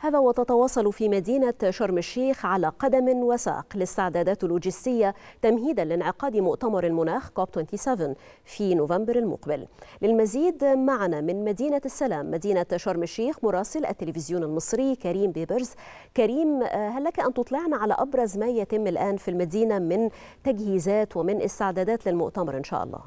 هذا وتتواصل في مدينة شرم الشيخ على قدم وساق الاستعدادات اللوجستية تمهيدا لانعقاد مؤتمر المناخ كوب 27 في نوفمبر المقبل للمزيد معنا من مدينة السلام مدينة شرم الشيخ مراسل التلفزيون المصري كريم بيبرز كريم آه، هل لك أن تطلعنا على أبرز ما يتم الآن في المدينة من تجهيزات ومن استعدادات للمؤتمر إن شاء الله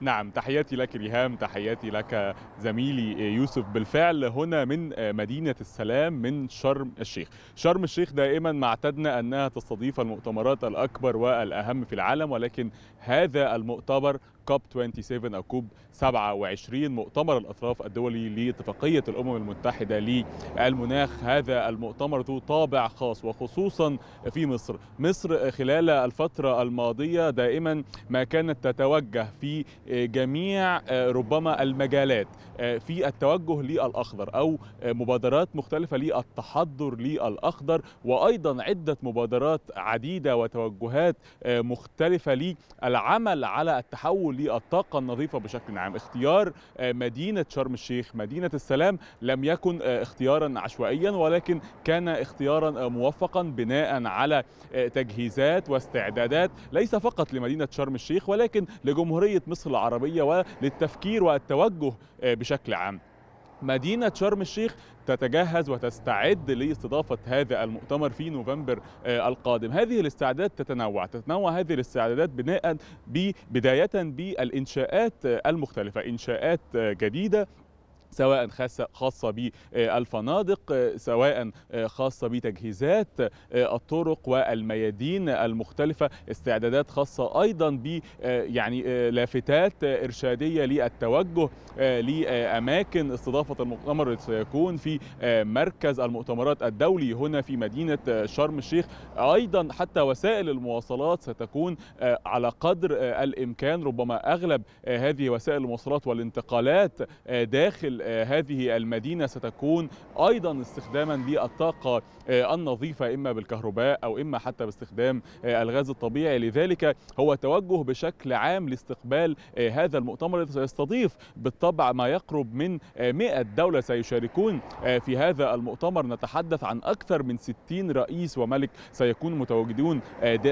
نعم تحياتي لك ريهام تحياتي لك زميلي يوسف بالفعل هنا من مدينة السلام من شرم الشيخ شرم الشيخ دائما ما اعتدنا أنها تستضيف المؤتمرات الأكبر والأهم في العالم ولكن هذا المؤتمر كوب 27 او كوب 27 مؤتمر الاطراف الدولي لاتفاقيه الامم المتحده للمناخ هذا المؤتمر ذو طابع خاص وخصوصا في مصر مصر خلال الفتره الماضيه دائما ما كانت تتوجه في جميع آه، ربما المجالات آه، في التوجه للاخضر او آه، مبادرات مختلفه للتحضر للاخضر وايضا عده مبادرات عديده وتوجهات مختلفه للعمل على التحول للطاقه النظيفه بشكل عام اختيار آه، مدينه شرم الشيخ مدينه السلام لم يكن آه، اختيارا عشوائيا ولكن كان اختيارا آه، موفقا بناء على تجهيزات واستعدادات ليس فقط لمدينه شرم الشيخ ولكن لجمهوريه مصر العربيه وللتفكير والتوجه بشكل عام مدينة شرم الشيخ تتجهز وتستعد لاستضافة هذا المؤتمر في نوفمبر آه، القادم هذه الاستعداد تتنوع تتنوع هذه الاستعدادات بناء بداية بالإنشاءات المختلفة إنشاءات آه، جديدة سواء خاصة بالفنادق آه، آه، سواء آه، خاصة بتجهيزات الطرق والميادين المختلفة استعدادات خاصة أيضا ب يعني لافتات إرشادية للتوجه لأماكن استضافة المؤتمر اللي سيكون في مركز المؤتمرات الدولي هنا في مدينة شرم الشيخ أيضا حتى وسائل المواصلات ستكون على قدر الإمكان ربما أغلب هذه وسائل المواصلات والانتقالات داخل آه، هذه المدينة ستكون أيضا استخداما للطاقة آه، النظيفة إما بالكهرباء أو إما حتى باستخدام آه، الغاز الطبيعي لذلك هو توجه بشكل عام لاستقبال هذا المؤتمر سيستضيف بالطبع ما يقرب من 100 دولة سيشاركون في هذا المؤتمر نتحدث عن أكثر من 60 رئيس وملك سيكون متواجدون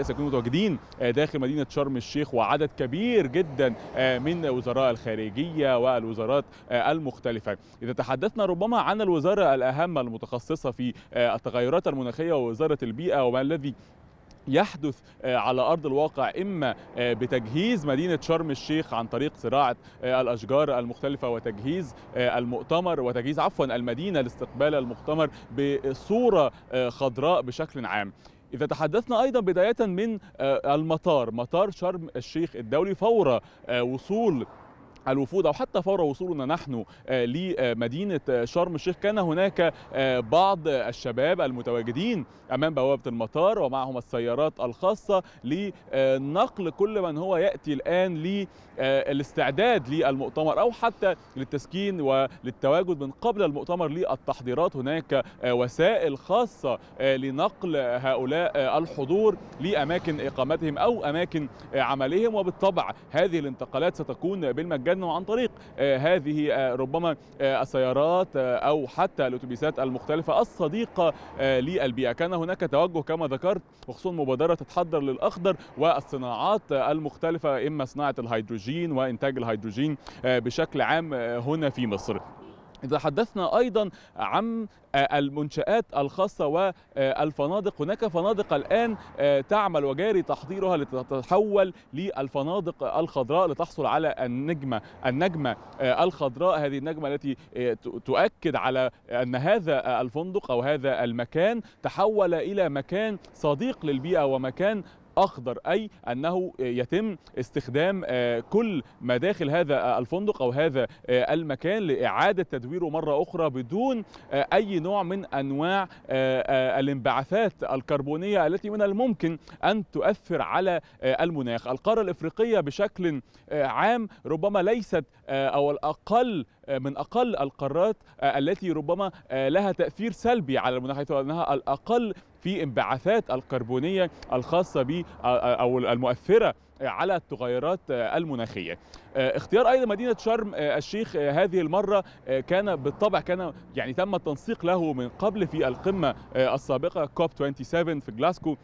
سيكونوا متواجدين داخل مدينة شرم الشيخ وعدد كبير جدا من وزراء الخارجية والوزارات المختلفة مختلفة إذا تحدثنا ربما عن الوزارة الأهم المتخصصة في آه، التغيرات المناخية ووزارة البيئة وما الذي يحدث آه، على ارض الواقع اما آه، بتجهيز مدينه شرم الشيخ عن طريق زراعه الاشجار المختلفه وتجهيز المؤتمر وتجهيز عفوا المدينه لاستقبال المؤتمر بصوره خضراء بشكل عام. إذا تحدثنا أيضا بداية من المطار مطار شرم الشيخ الدولي فور وصول الوفود أو حتى فور وصولنا نحن آه، لمدينة آه، شرم الشيخ كان هناك آه، بعض الشباب المتواجدين أمام بوابة المطار ومعهم السيارات الخاصة لنقل كل من هو يأتي الآن للاستعداد للمؤتمر أو حتى للتسكين وللتواجد من قبل المؤتمر للتحضيرات هناك وسائل خاصة لنقل هؤلاء الحضور لأماكن إقامتهم أو أماكن عملهم وبالطبع هذه الانتقالات ستكون بالمجان ابنه عن طريق آه، هذه آه، ربما آه، السيارات او حتى الاتوبيسات المختلفه الصديقه للبيئه كان هناك توجه كما ذكرت وخصوصا مبادره تتحضر للاخضر والصناعات المختلفه اما صناعه الهيدروجين وانتاج الهيدروجين بشكل عام هنا في مصر تحدثنا ايضا عن آه، المنشآت الخاصة والفنادق آه، هناك فنادق الآن آه، تعمل وجاري تحضيرها لتتحول للفنادق الخضراء لتحصل على النجمة النجمة الخضراء هذه النجمة التي تؤكد على أن هذا الفندق أو هذا المكان تحول إلى مكان صديق للبيئة ومكان اخضر اي انه يتم استخدام آه، كل ما داخل هذا الفندق او هذا آه، المكان لاعاده تدويره مره اخرى بدون آه، اي نوع من انواع الانبعاثات الكربونيه التي من الممكن ان تؤثر على المناخ القاره الافريقيه بشكل عام ربما ليست او الاقل من اقل القارات التي ربما لها تاثير سلبي على المناخ حيث انها الاقل في انبعاثات الكربونيه الخاصه ب او المؤثره على التغيرات المناخيه. اختيار ايضا مدينه شرم الشيخ هذه المره كان بالطبع كان يعني تم التنسيق له من قبل في القمه السابقه كوب 27 في جلاسكو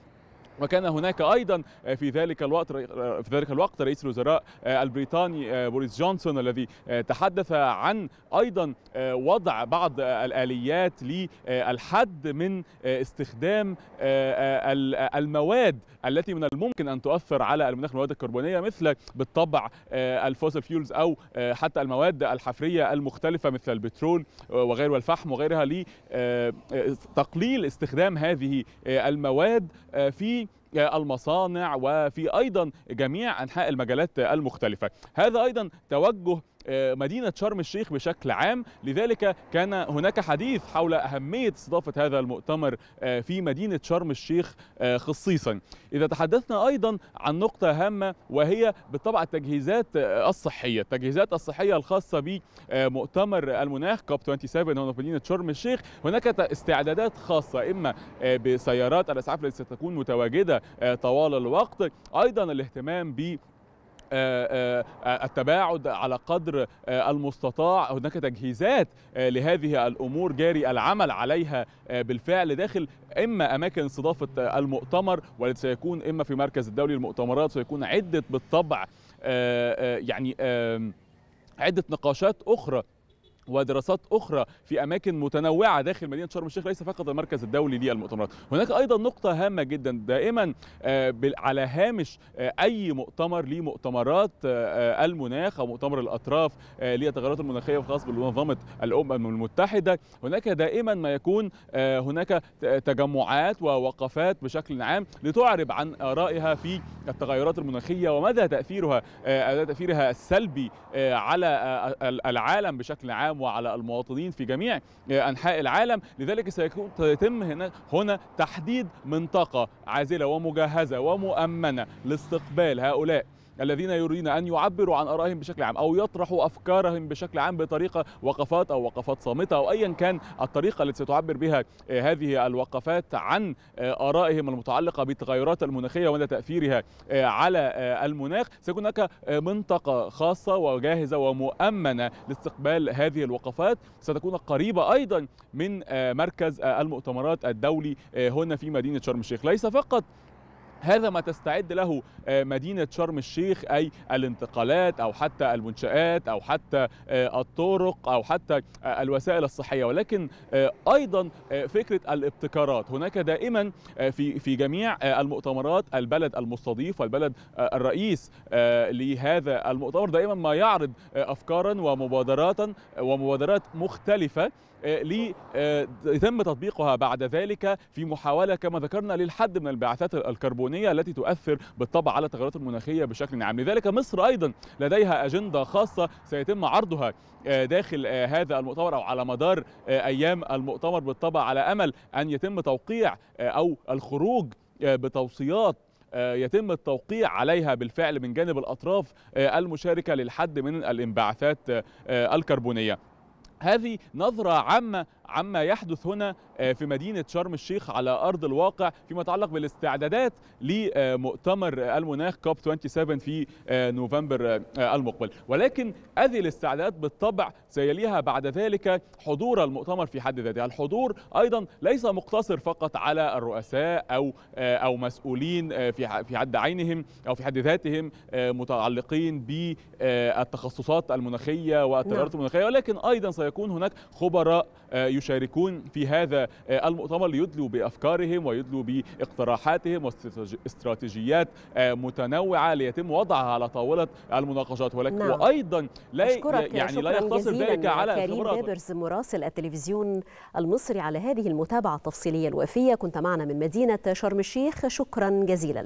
وكان هناك ايضا في ذلك الوقت في ذلك الوقت رئيس الوزراء البريطاني بوريس جونسون الذي تحدث عن ايضا وضع بعض الاليات للحد من استخدام المواد التي من الممكن ان تؤثر على المناخ المواد الكربونيه مثل بالطبع الفوسل فيولز او حتى المواد الحفريه المختلفه مثل البترول وغيره والفحم وغيرها لتقليل استخدام هذه المواد في آه، المصانع وفي ايضا جميع انحاء المجالات المختلفه هذا ايضا توجه آه، مدينة شرم الشيخ بشكل عام لذلك كان هناك حديث حول أهمية استضافة هذا المؤتمر آه، في مدينة شرم الشيخ آه، خصيصا إذا تحدثنا أيضا عن نقطة هامة وهي بالطبع التجهيزات الصحية التجهيزات الصحية الخاصة بمؤتمر المناخ كوب 27 هنا في مدينة شرم الشيخ هناك استعدادات خاصة إما بسيارات الإسعاف التي ستكون متواجدة طوال الوقت أيضا الاهتمام ب آه، آه، آه، التباعد على قدر المستطاع هناك تجهيزات لهذه الامور جاري العمل عليها بالفعل داخل اما اماكن استضافه المؤتمر والذي سيكون اما في مركز الدولي للمؤتمرات سيكون عده بالطبع يعني عده نقاشات اخرى ودراسات اخرى في اماكن متنوعه داخل مدينه شرم الشيخ ليس فقط المركز الدولي للمؤتمرات هناك ايضا نقطه هامه جدا دائما آه، على هامش آه، اي مؤتمر لمؤتمرات آه، المناخ او مؤتمر الاطراف للتغيرات المناخيه الخاص بمنظمه الامم المتحده هناك دائما ما يكون هناك تجمعات ووقفات بشكل عام لتعرب عن ارائها في التغيرات المناخيه ومدى تاثيرها تاثيرها السلبي على العالم بشكل عام العالم وعلى المواطنين في جميع آه، انحاء العالم لذلك سيتم هنا هنا تحديد منطقه عازله ومجهزه ومؤمنه لاستقبال هؤلاء الذين يريدون أن يعبروا عن آرائهم بشكل عام أو يطرحوا أفكارهم بشكل عام بطريقة وقفات أو وقفات صامتة أو أيا كان الطريقة التي ستعبر بها آه، هذه الوقفات عن آه، آرائهم المتعلقة بالتغيرات المناخية ومدى تأثيرها آه، على المناخ سيكون هناك منطقة خاصة وجاهزة ومؤمنة لاستقبال هذه الوقفات ستكون قريبة أيضا من مركز المؤتمرات الدولي هنا في مدينة شرم الشيخ ليس فقط هذا ما تستعد له آه، مدينة شرم الشيخ أي الانتقالات أو حتى المنشآت أو حتى آه، الطرق أو حتى آه، الوسائل الصحية ولكن أيضا فكرة الابتكارات هناك دائما في في جميع المؤتمرات البلد المستضيف والبلد الرئيس لهذا المؤتمر دائما ما يعرض أفكارا ومبادرات ومبادرات مختلفة ليتم تطبيقها بعد ذلك في محاولة كما ذكرنا للحد من الانبعاثات الكربونية الوطنيه التي تؤثر بالطبع على التغيرات المناخيه بشكل عام، لذلك مصر ايضا لديها اجنده خاصه سيتم عرضها آه، داخل آه، هذا المؤتمر او على مدار آه، ايام المؤتمر بالطبع على امل ان يتم توقيع او الخروج بتوصيات يتم التوقيع عليها بالفعل من جانب الاطراف المشاركه للحد من الانبعاثات الكربونيه هذه نظرة عامة عما يحدث هنا آه، في مدينة شرم الشيخ على أرض الواقع فيما يتعلق بالاستعدادات لمؤتمر المناخ كوب 27 في آه، نوفمبر آه، المقبل ولكن هذه الاستعدادات بالطبع سيليها بعد ذلك حضور المؤتمر في حد ذاته الحضور أيضا ليس مقتصر فقط على الرؤساء أو أو مسؤولين في في حد عينهم أو في حد ذاتهم متعلقين بالتخصصات المناخية والتغيرات نعم. المناخية ولكن أيضا سيكون سيكون هناك خبراء آه، يشاركون في هذا آه، المؤتمر ليدلوا بافكارهم ويدلوا باقتراحاتهم واستراتيجيات آه، متنوعه ليتم وضعها على طاوله المناقشات ولكن نعم. وايضا لا يعني لا يقتصر ذلك على كريم بابرز مراسل التلفزيون المصري على هذه المتابعه التفصيليه الوفيه كنت معنا من مدينه شرم الشيخ شكرا جزيلا